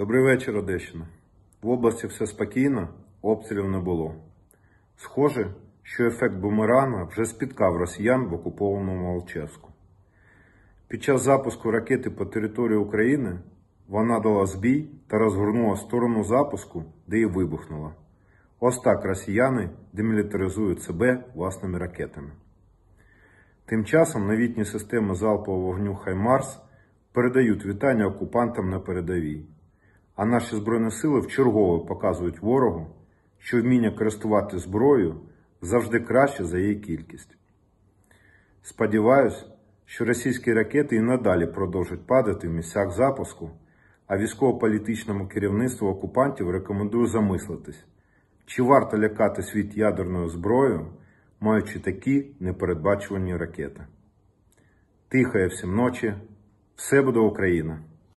Добрий вечір, Одещина. В області все спокійно, обстрілів не було. Схоже, що ефект бумеранга вже спіткав росіян в окупованому Алчевську. Під час запуску ракети по території України вона дала збій та розгорнула сторону запуску, де її вибухнула. Ось так росіяни демілітаризують себе власними ракетами. Тим часом новітні системи залпового вогню Хаймарс передають вітання окупантам на передовій. А наші Збройні сили вчергове показують ворогу, що вміння користувати зброєю завжди краще за її кількість. Сподіваюсь, що російські ракети і надалі продовжать падати в місцях запуску, а військово-політичному керівництву окупантів рекомендую замислитись, чи варто лякати світ ядерною зброєю, маючи такі непередбачувані ракети. Тихає всім ночі, все буде Україна!